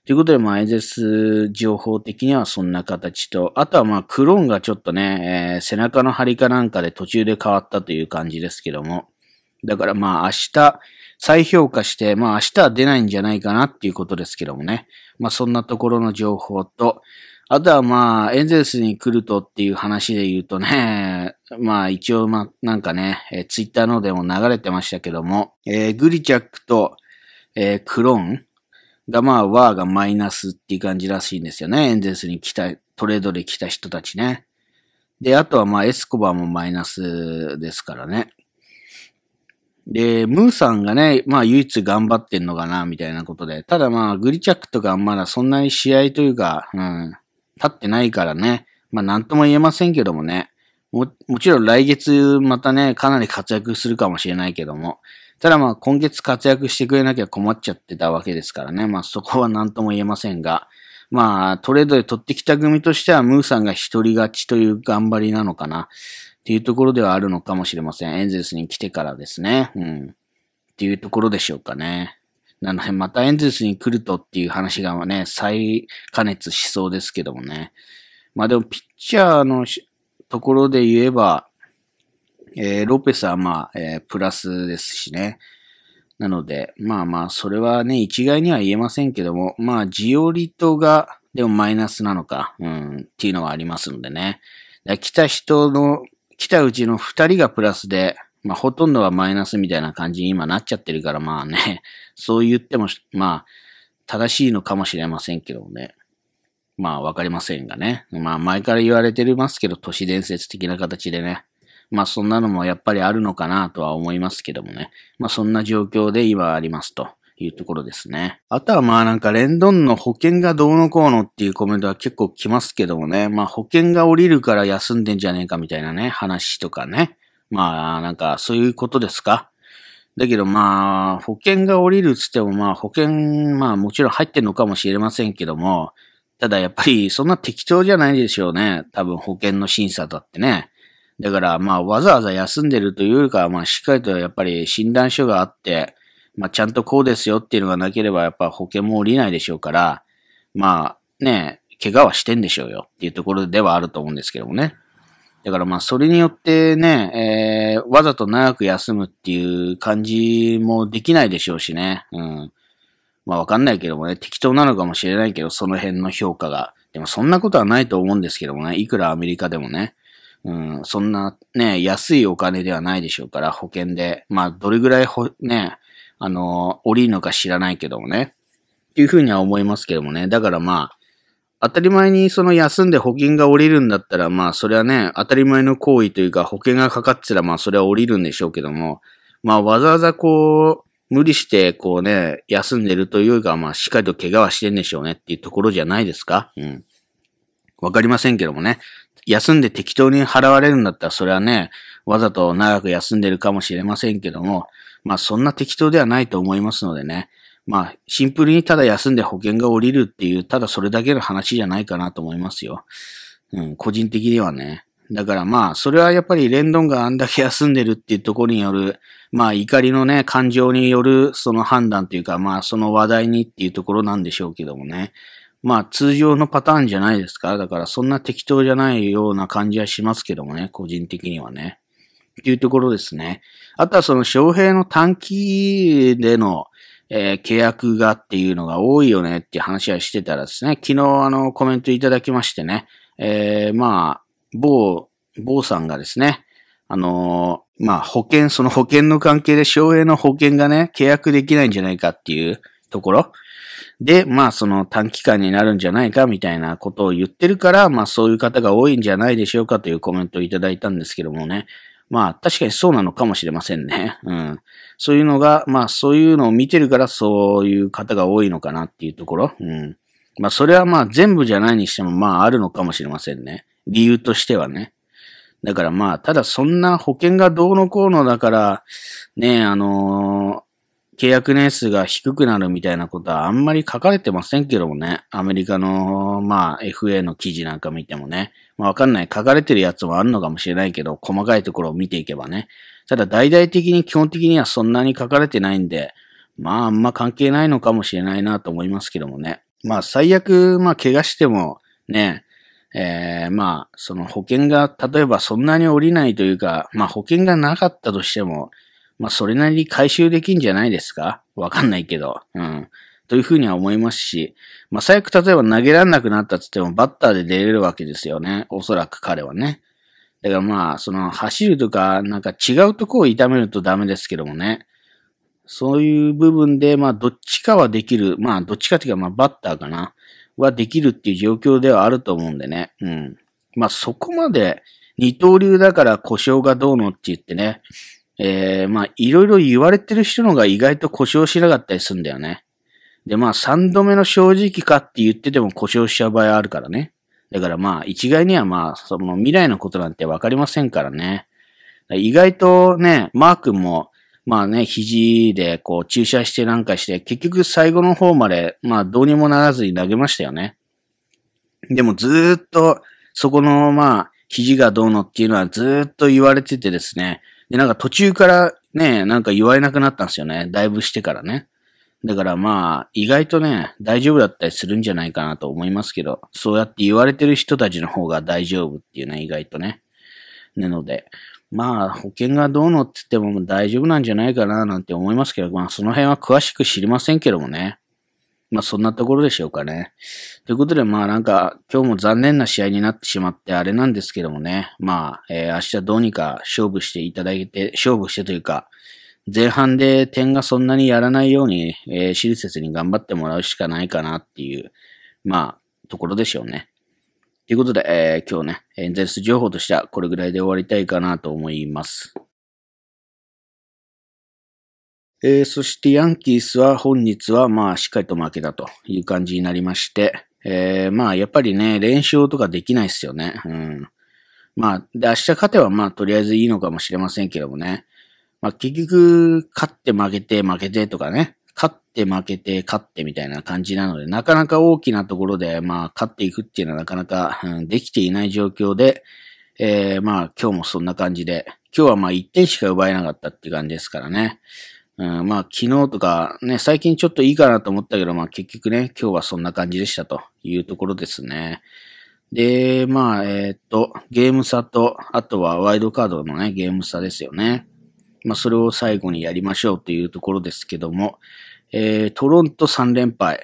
ということで、まあ、エゼス情報的にはそんな形と、あとはまあ、クローンがちょっとね、えー、背中の張りかなんかで途中で変わったという感じですけども、だからまあ、明日、再評価して、まあ明日は出ないんじゃないかなっていうことですけどもね。まあそんなところの情報と、あとはまあエンゼルスに来るとっていう話で言うとね、(laughs) まあ一応まあなんかね、えー、ツイッターのでも流れてましたけども、えー、グリチャックと、えー、クローンがまあワーがマイナスっていう感じらしいんですよね。エンゼルスに来た、トレードで来た人たちね。で、あとはまあエスコバーもマイナスですからね。で、ムーさんがね、まあ唯一頑張ってんのかな、みたいなことで。ただまあ、グリチャックとかまだそんなに試合というか、うん、立ってないからね。まあなんとも言えませんけどもね。も、もちろん来月またね、かなり活躍するかもしれないけども。ただまあ今月活躍してくれなきゃ困っちゃってたわけですからね。まあそこは何とも言えませんが。まあトレードで取ってきた組としてはムーさんが一人勝ちという頑張りなのかな。っていうところではあるのかもしれません。エンゼルスに来てからですね。うん。っていうところでしょうかね。なので、またエンゼルスに来るとっていう話がね、再加熱しそうですけどもね。まあでも、ピッチャーのところで言えば、えー、ロペスはまあ、えー、プラスですしね。なので、まあまあ、それはね、一概には言えませんけども、まあ、ジオリトが、でもマイナスなのか、うん、っていうのはありますのでね。来た人の来たうちの二人がプラスで、まあ、ほとんどはマイナスみたいな感じに今なっちゃってるから、まあね、(laughs) そう言っても、まあ、正しいのかもしれませんけどね。まあ、わかりませんがね。まあ、前から言われてますけど、都市伝説的な形でね。まあ、そんなのもやっぱりあるのかなとは思いますけどもね。まあ、そんな状況で今ありますと。いうところですね。あとはまあなんかレンドンの保険がどうのこうのっていうコメントは結構来ますけどもね、まあ保険が降りるから休んでんじゃねえかみたいなね、話とかね。まあなんかそういうことですか。だけどまあ保険が降りるっつってもまあ保険まあもちろん入ってんのかもしれませんけども、ただやっぱりそんな適当じゃないでしょうね。多分保険の審査だってね。だからまあわざわざ休んでるというよりかはまあしっかりとやっぱり診断書があって、まあ、ちゃんとこうですよっていうのがなければ、やっぱ保険も下りないでしょうから、まあ、ね、怪我はしてんでしょうよっていうところではあると思うんですけどもね。だからまあ、それによってね、えー、わざと長く休むっていう感じもできないでしょうしね。うん。まあ、わかんないけどもね、適当なのかもしれないけど、その辺の評価が。でも、そんなことはないと思うんですけどもね、いくらアメリカでもね。うん、そんなね、安いお金ではないでしょうから、保険で。まあ、どれぐらいほ、ね、あの、降りるのか知らないけどもね。っていうふうには思いますけどもね。だからまあ、当たり前にその休んで保険が降りるんだったら、まあ、それはね、当たり前の行為というか、保険がかかってたら、まあ、それは降りるんでしょうけども、まあ、わざわざこう、無理して、こうね、休んでるというか、まあ、しっかりと怪我はしてんでしょうねっていうところじゃないですかうん。わかりませんけどもね。休んで適当に払われるんだったら、それはね、わざと長く休んでるかもしれませんけども、まあそんな適当ではないと思いますのでね。まあシンプルにただ休んで保険が降りるっていう、ただそれだけの話じゃないかなと思いますよ。うん、個人的にはね。だからまあ、それはやっぱりレンドンがあんだけ休んでるっていうところによる、まあ怒りのね、感情によるその判断というか、まあその話題にっていうところなんでしょうけどもね。まあ通常のパターンじゃないですか。だからそんな適当じゃないような感じはしますけどもね、個人的にはね。いうところですね。あとはその翔平の短期での、えー、契約がっていうのが多いよねっていう話はしてたらですね、昨日あのコメントいただきましてね、えー、まあ、某、某さんがですね、あのー、まあ保険、その保険の関係で省平の保険がね、契約できないんじゃないかっていうところ。で、まあその短期間になるんじゃないかみたいなことを言ってるから、まあそういう方が多いんじゃないでしょうかというコメントをいただいたんですけどもね。まあ、確かにそうなのかもしれませんね。うん。そういうのが、まあ、そういうのを見てるから、そういう方が多いのかなっていうところ。うん。まあ、それはまあ、全部じゃないにしても、まあ、あるのかもしれませんね。理由としてはね。だからまあ、ただそんな保険がどうのこうのだから、ね、あの契約年数が低くなるみたいなことはあんまり書かれてませんけどもね。アメリカの、まあ、FA の記事なんか見てもね。まあ、わかんない。書かれてるやつもあるのかもしれないけど、細かいところを見ていけばね。ただ、大々的に基本的にはそんなに書かれてないんで、まあ、あんま関係ないのかもしれないなと思いますけどもね。まあ、最悪、まあ、怪我しても、ね、えー、まあ、その保険が、例えばそんなに降りないというか、まあ保険がなかったとしても、まあ、それなりに回収できんじゃないですかわかんないけど。うん。というふうには思いますし、まあ、最悪例えば投げられなくなったっつってもバッターで出れるわけですよね。おそらく彼はね。だからまあ、その走るとか、なんか違うとこを痛めるとダメですけどもね。そういう部分で、まあ、どっちかはできる。まあ、どっちかっていうか、まあ、バッターかな。はできるっていう状況ではあると思うんでね。うん。まあ、そこまで二刀流だから故障がどうのって言ってね、えー、まあ、いろいろ言われてる人のが意外と故障しなかったりするんだよね。で、まあ、3度目の正直かって言ってても故障しちゃう場合あるからね。だからまあ、一概にはまあ、その未来のことなんてわかりませんからね。意外とね、マー君も、まあね、肘でこう注射してなんかして、結局最後の方まで、まあどうにもならずに投げましたよね。でもずっと、そこのまあ、肘がどうのっていうのはずっと言われててですね、で、なんか途中からね、なんか言われなくなったんですよね。だいぶしてからね。だからまあ、意外とね、大丈夫だったりするんじゃないかなと思いますけど、そうやって言われてる人たちの方が大丈夫っていうね、意外とね。なので、まあ、保険がどうのって言っても大丈夫なんじゃないかななんて思いますけど、まあ、その辺は詳しく知りませんけどもね。まあそんなところでしょうかね。ということでまあなんか今日も残念な試合になってしまってあれなんですけどもね。まあ、えー、明日どうにか勝負していただいて、勝負してというか、前半で点がそんなにやらないように、えー、ルセスに頑張ってもらうしかないかなっていう、まあ、ところでしょうね。ということで、えー、今日ね、エンゼルス情報としてはこれぐらいで終わりたいかなと思います。えー、そしてヤンキースは本日はまあしっかりと負けたという感じになりまして、えー、まあやっぱりね、連勝とかできないですよね。うん。まあ、で、明日勝てはまあとりあえずいいのかもしれませんけどもね。まあ結局、勝って負けて負けてとかね、勝って負けて勝ってみたいな感じなので、なかなか大きなところでまあ勝っていくっていうのはなかなか、うん、できていない状況で、えー、まあ今日もそんな感じで、今日はまあ1点しか奪えなかったっていう感じですからね。うん、まあ昨日とかね、最近ちょっといいかなと思ったけど、まあ結局ね、今日はそんな感じでしたというところですね。で、まあ、えー、っと、ゲーム差と、あとはワイドカードのね、ゲーム差ですよね。まあそれを最後にやりましょうというところですけども、えー、トロント3連敗。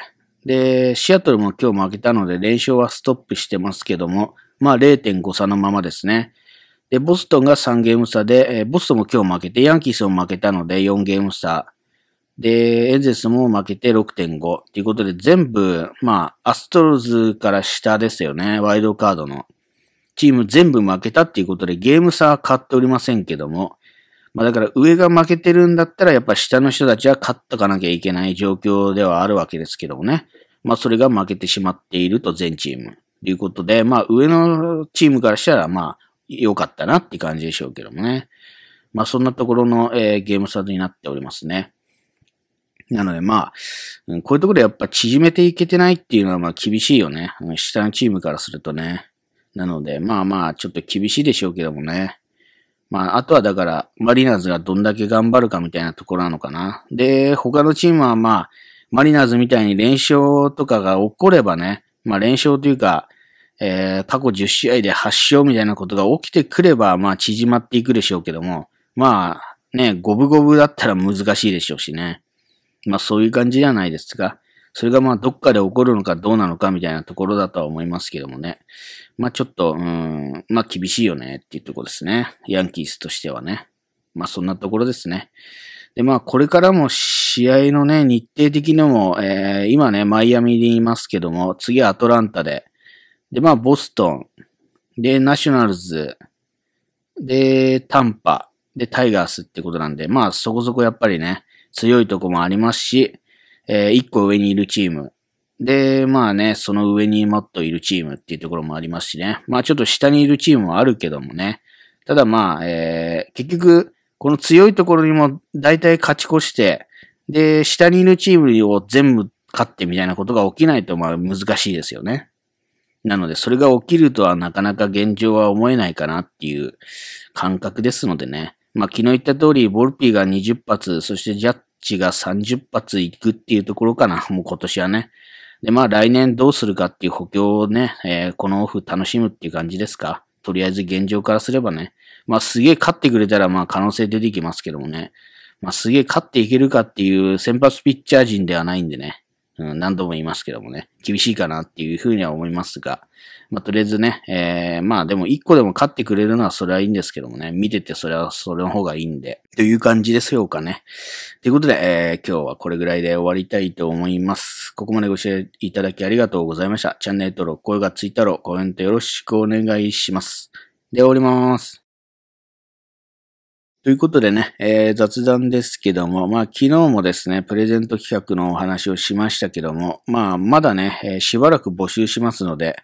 で、シアトルも今日負けたので連勝はストップしてますけども、まあ0.5差のままですね。で、ボストンが3ゲーム差で、えー、ボストンも今日負けて、ヤンキースも負けたので4ゲーム差。で、エンゼルスも負けて6.5。ということで、全部、まあ、アストロズから下ですよね。ワイドカードの。チーム全部負けたっていうことで、ゲーム差は勝っておりませんけども。まあだから上が負けてるんだったら、やっぱ下の人たちは勝っとかなきゃいけない状況ではあるわけですけどもね。まあそれが負けてしまっていると全チーム。ということで、まあ上のチームからしたら、まあ良かったなって感じでしょうけどもね。まあそんなところの、えー、ゲーム差になっておりますね。なのでまあ、うん、こういうところでやっぱ縮めていけてないっていうのはまあ厳しいよね。下のチームからするとね。なのでまあまあちょっと厳しいでしょうけどもね。まあ、あとはだから、マリナーズがどんだけ頑張るかみたいなところなのかな。で、他のチームはまあ、マリナーズみたいに連勝とかが起こればね、まあ連勝というか、えー、過去10試合で8勝みたいなことが起きてくれば、まあ縮まっていくでしょうけども、まあね、五分五分だったら難しいでしょうしね。まあそういう感じじゃないですか。それがまあどっかで起こるのかどうなのかみたいなところだとは思いますけどもね。まあちょっと、うん、まあ厳しいよねっていうところですね。ヤンキースとしてはね。まあそんなところですね。でまあこれからも試合のね、日程的にも、えー、今ね、マイアミにいますけども、次はアトランタで、で、まあ、ボストン。で、ナショナルズ。で、タンパ。で、タイガースってことなんで、まあ、そこそこやっぱりね、強いとこもありますし、えー、一個上にいるチーム。で、まあね、その上にもっといるチームっていうところもありますしね。まあちょっと下にいるチームもあるけどもね。ただまあ、えー、結局、この強いところにも大体勝ち越して、で、下にいるチームを全部勝ってみたいなことが起きないとまあ難しいですよね。なので、それが起きるとはなかなか現状は思えないかなっていう感覚ですのでね。まあ、昨日言った通り、ボルピーが20発、そしてジャッジが30発行くっていうところかな。もう今年はね。で、まあ、来年どうするかっていう補強をね、えー、このオフ楽しむっていう感じですか。とりあえず現状からすればね。まあ、すげえ勝ってくれたら、まあ、可能性出てきますけどもね。まあ、すげえ勝っていけるかっていう先発ピッチャー陣ではないんでね。うん、何度も言いますけどもね、厳しいかなっていうふうには思いますが、まあ、とりあえずね、えー、まあでも一個でも勝ってくれるのはそれはいいんですけどもね、見ててそれはそれの方がいいんで、という感じですよかね。ということで、えー、今日はこれぐらいで終わりたいと思います。ここまでご視聴いただきありがとうございました。チャンネル登録、声がついたろ、コメントよろしくお願いします。で、終わります。ということでね、えー、雑談ですけども、まあ昨日もですね、プレゼント企画のお話をしましたけども、まあまだね、えー、しばらく募集しますので、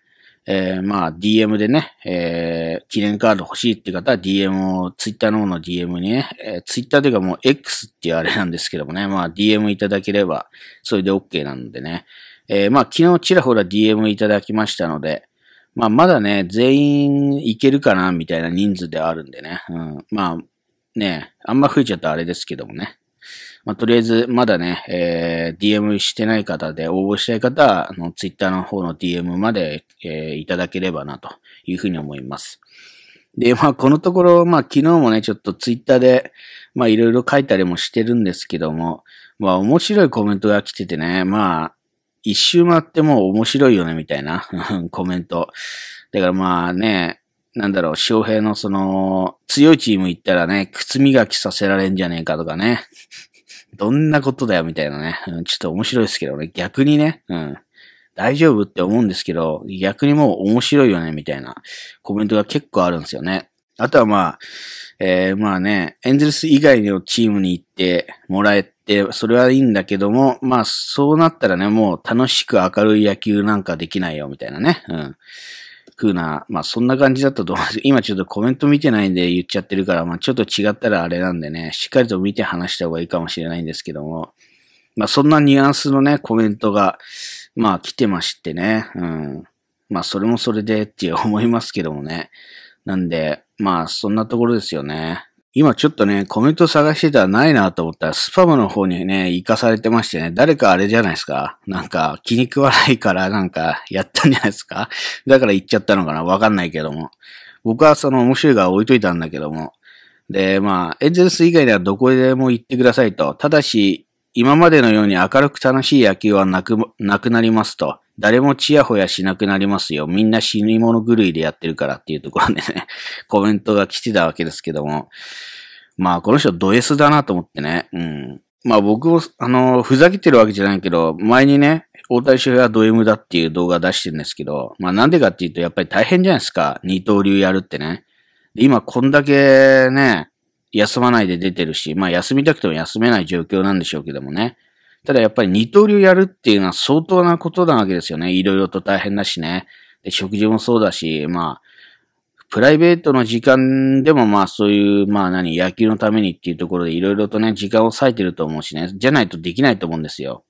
えー、まあ DM でね、えー、記念カード欲しいって方は DM を、Twitter の方の DM にね、えー、Twitter というかもう X っていうあれなんですけどもね、まあ DM いただければ、それで OK なんでね、えー、まあ昨日ちらほら DM いただきましたので、まあまだね、全員いけるかなみたいな人数ではあるんでね、うん、まあね、あんま吹いちゃったらあれですけどもね。まあ、とりあえず、まだね、えー、DM してない方で、応募したい方は、あの、Twitter の方の DM まで、えー、いただければな、というふうに思います。で、まあ、このところ、まあ、昨日もね、ちょっと Twitter で、まあ、いろいろ書いたりもしてるんですけども、まあ、面白いコメントが来ててね、まあ、一周回っても面白いよね、みたいな (laughs) コメント。だからまあね、なんだろう、翔平のその、強いチーム行ったらね、靴磨きさせられんじゃねえかとかね。(laughs) どんなことだよみたいなね。うん、ちょっと面白いですけどね。逆にね、うん。大丈夫って思うんですけど、逆にもう面白いよねみたいなコメントが結構あるんですよね。あとはまあ、えー、まあね、エンゼルス以外のチームに行ってもらえて、それはいいんだけども、まあそうなったらね、もう楽しく明るい野球なんかできないよみたいなね。うん。うな、まあそんな感じだったと思います。(laughs) 今ちょっとコメント見てないんで言っちゃってるから、まあちょっと違ったらあれなんでね、しっかりと見て話した方がいいかもしれないんですけども、まあそんなニュアンスのね、コメントが、まあ来てましてね、うん。まあそれもそれでって思いますけどもね。なんで、まあそんなところですよね。今ちょっとね、コメント探してたらないなと思ったら、スパムの方にね、行かされてましてね、誰かあれじゃないですか。なんか、気に食わないからなんか、やったんじゃないですか。だから行っちゃったのかなわかんないけども。僕はその面白いが置いといたんだけども。で、まあ、エンゼルス以外ではどこでも行ってくださいと。ただし、今までのように明るく楽しい野球はなく、なくなりますと。誰もチヤホヤしなくなりますよ。みんな死に物狂いでやってるからっていうところでね、(laughs) コメントが来てたわけですけども。まあ、この人ド S だなと思ってね。うん。まあ僕も、あの、ふざけてるわけじゃないけど、前にね、大谷翔平はド M だっていう動画出してるんですけど、まあなんでかっていうとやっぱり大変じゃないですか。二刀流やるってね。今こんだけね、休まないで出てるし、まあ休みたくても休めない状況なんでしょうけどもね。ただやっぱり二刀流やるっていうのは相当なことなわけですよね。いろいろと大変だしね。で食事もそうだし、まあ、プライベートの時間でもまあそういう、まあ何、野球のためにっていうところでいろいろとね、時間を割いてると思うしね、じゃないとできないと思うんですよ。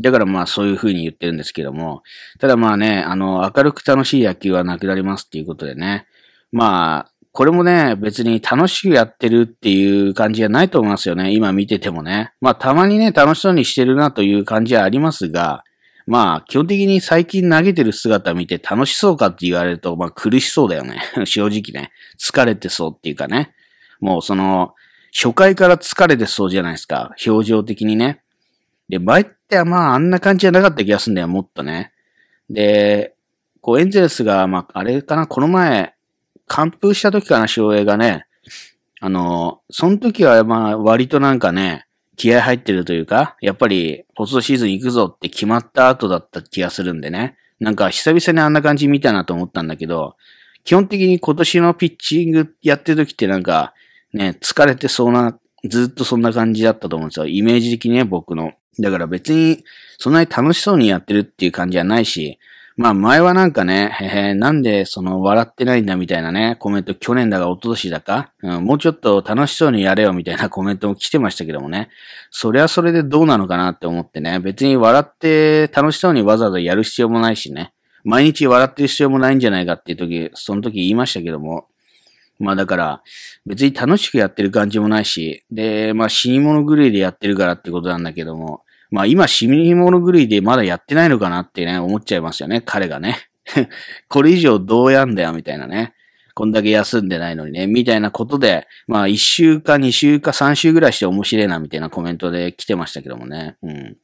だからまあそういうふうに言ってるんですけども、ただまあね、あの、明るく楽しい野球はなくなりますっていうことでね、まあ、これもね、別に楽しくやってるっていう感じじゃないと思いますよね。今見ててもね。まあ、たまにね、楽しそうにしてるなという感じはありますが、まあ、基本的に最近投げてる姿見て楽しそうかって言われると、まあ苦しそうだよね。(laughs) 正直ね。疲れてそうっていうかね。もうその、初回から疲れてそうじゃないですか。表情的にね。で、前ってまああんな感じじゃなかった気がするんだよ、もっとね。で、こうエンゼルスが、まああれかな、この前、完封した時かな、翔平がね。あの、その時は、まあ、割となんかね、気合入ってるというか、やっぱり、ポストシーズン行くぞって決まった後だった気がするんでね。なんか、久々にあんな感じ見たなと思ったんだけど、基本的に今年のピッチングやってる時ってなんか、ね、疲れてそうな、ずっとそんな感じだったと思うんですよ。イメージ的にね、僕の。だから別に、そんなに楽しそうにやってるっていう感じはないし、まあ前はなんかね、えー、なんでその笑ってないんだみたいなね、コメント去年だか一昨年だか、うん、もうちょっと楽しそうにやれよみたいな (laughs) コメントも来てましたけどもね、それはそれでどうなのかなって思ってね、別に笑って楽しそうにわざわざやる必要もないしね、毎日笑ってる必要もないんじゃないかっていう時、その時言いましたけども、まあだから、別に楽しくやってる感じもないし、で、まあ死に物狂いでやってるからってことなんだけども、まあ今死に物狂いでまだやってないのかなってね、思っちゃいますよね、彼がね。(laughs) これ以上どうやんだよ、みたいなね。こんだけ休んでないのにね、みたいなことで、まあ一週か二週か三週ぐらいして面白いな、みたいなコメントで来てましたけどもね。うん。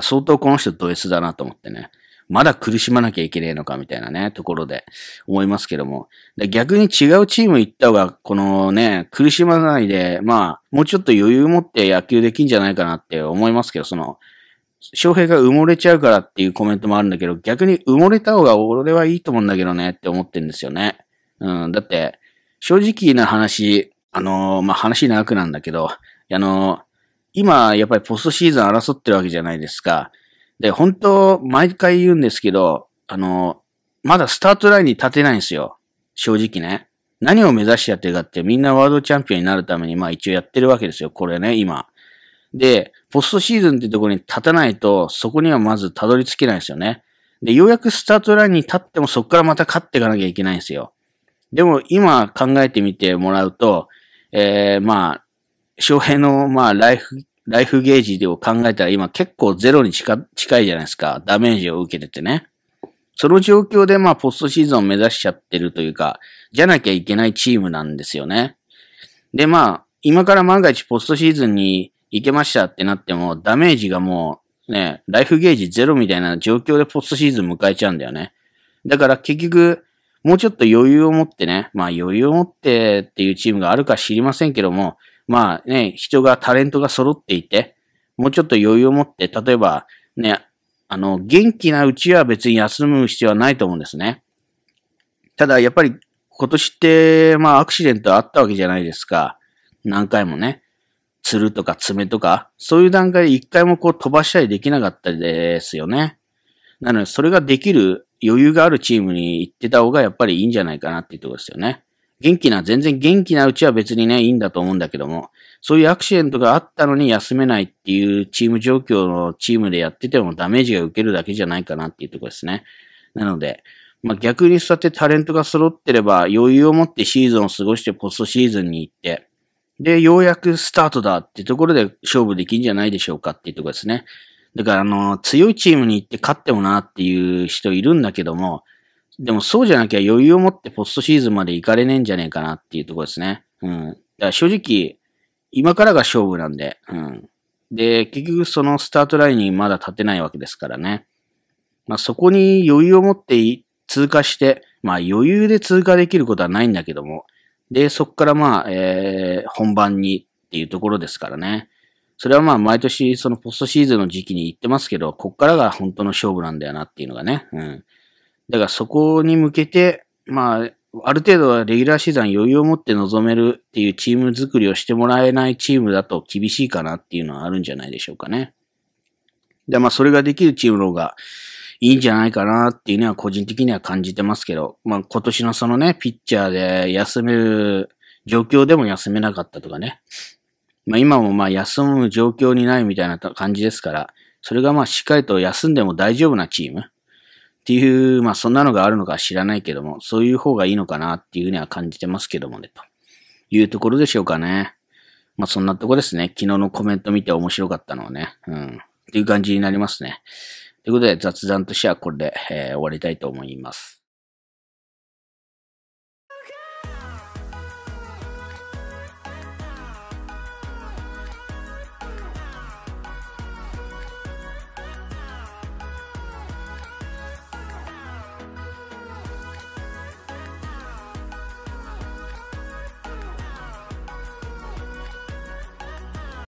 相当この人ド S だなと思ってね。まだ苦しまなきゃいけねえのかみたいなね、ところで思いますけども。逆に違うチーム行った方が、このね、苦しまないで、まあ、もうちょっと余裕持って野球できんじゃないかなって思いますけど、その、翔平が埋もれちゃうからっていうコメントもあるんだけど、逆に埋もれた方が俺はいいと思うんだけどねって思ってるんですよね。うん、だって、正直な話、あのー、まあ、話長くなんだけど、あのー、今、やっぱりポストシーズン争ってるわけじゃないですか。で、本当毎回言うんですけど、あのー、まだスタートラインに立てないんですよ。正直ね。何を目指してやってるかって、みんなワールドチャンピオンになるために、まあ一応やってるわけですよ。これね、今。で、ポストシーズンってところに立たないと、そこにはまずたどり着けないですよね。で、ようやくスタートラインに立ってもそこからまた勝っていかなきゃいけないんですよ。でも今考えてみてもらうと、えー、まあ、翔平の、まあ、ライフ、ライフゲージでを考えたら今結構ゼロに近近いじゃないですか。ダメージを受けててね。その状況でまあ、ポストシーズンを目指しちゃってるというか、じゃなきゃいけないチームなんですよね。でまあ、今から万が一ポストシーズンにいけましたってなっても、ダメージがもう、ね、ライフゲージゼロみたいな状況でポストシーズン迎えちゃうんだよね。だから結局、もうちょっと余裕を持ってね、まあ余裕を持ってっていうチームがあるか知りませんけども、まあね、人が、タレントが揃っていて、もうちょっと余裕を持って、例えばね、あの、元気なうちは別に休む必要はないと思うんですね。ただやっぱり今年って、まあアクシデントあったわけじゃないですか。何回もね。するとか爪とか、そういう段階で一回もこう飛ばしたりできなかったですよね。なので、それができる余裕があるチームに行ってた方がやっぱりいいんじゃないかなっていうところですよね。元気な、全然元気なうちは別にね、いいんだと思うんだけども、そういうアクシデントがあったのに休めないっていうチーム状況のチームでやっててもダメージが受けるだけじゃないかなっていうところですね。なので、まあ、逆にそうやってタレントが揃ってれば余裕を持ってシーズンを過ごしてポストシーズンに行って、で、ようやくスタートだってところで勝負できんじゃないでしょうかっていうところですね。だから、あの、強いチームに行って勝ってもなっていう人いるんだけども、でもそうじゃなきゃ余裕を持ってポストシーズンまで行かれねえんじゃねえかなっていうところですね。うん。だから正直、今からが勝負なんで、うん。で、結局そのスタートラインにまだ立てないわけですからね。まあそこに余裕を持って通過して、まあ余裕で通過できることはないんだけども、で、そこからまあ、えー、本番にっていうところですからね。それはまあ、毎年、そのポストシーズンの時期に行ってますけど、こっからが本当の勝負なんだよなっていうのがね。うん。だからそこに向けて、まあ、ある程度はレギュラーシーズン余裕を持って臨めるっていうチーム作りをしてもらえないチームだと厳しいかなっていうのはあるんじゃないでしょうかね。で、まあ、それができるチームの方が、いいんじゃないかなっていうのは個人的には感じてますけど、まあ今年のそのね、ピッチャーで休める状況でも休めなかったとかね、まあ今もまあ休む状況にないみたいな感じですから、それがまあしっかりと休んでも大丈夫なチームっていう、まあそんなのがあるのか知らないけども、そういう方がいいのかなっていうふうには感じてますけどもね、というところでしょうかね。まあそんなとこですね。昨日のコメント見て面白かったのはね。うん。っていう感じになりますね。ということで雑談としてはこれで、えー、終わりたいと思います。